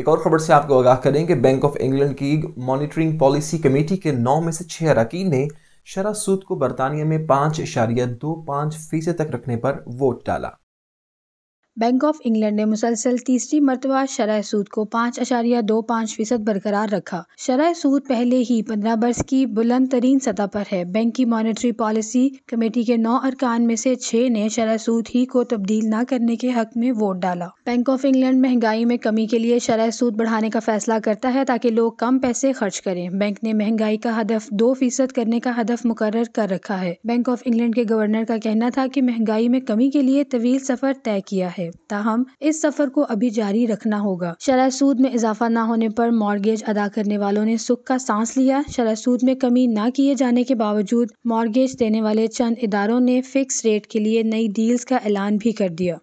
एक और खबर से आपको आगाह करें कि बैंक ऑफ इंग्लैंड की मॉनिटरिंग पॉलिसी कमेटी के नौ में से छह अरकान ने शरा सूद को बरतानिया में पाँच इशारिया दो पाँच फीसद तक रखने पर वोट डाला बैंक ऑफ इंग्लैंड ने मुसलसल तीसरी मरतबा शरह सूद को पाँच अशारिया दो पाँच फीसद बरकरार रखा शरह सूद पहले ही पंद्रह बरस की बुलंद तरीन सतह पर है बैंक की मॉनिटरी पॉलिसी कमेटी के नौ अरकान में से छः ने शरह सूद ही को तब्दील न करने के हक में वोट डाला बैंक ऑफ इंग्लैंड महंगाई में कमी के लिए शरह सूद बढ़ाने का फैसला करता है ताकि लोग कम पैसे खर्च करें बैंक ने महंगाई का हदफ दो फीसद करने का हदफ मुकर कर रखा है बैंक ऑफ इंग्लैंड के गवर्नर का कहना था कि महंगाई में कमी के लिए तवील सफर तय किया है है ताहम इस सफर को अभी जारी रखना होगा शरा सूद में इजाफा न होने पर मॉर्गेज अदा करने वालों ने सुख का सांस लिया शरा सूद में कमी न किए जाने के बावजूद मॉर्गेज देने वाले चंद इदारों ने फिक्स रेट के लिए नई डील्स का ऐलान भी कर दिया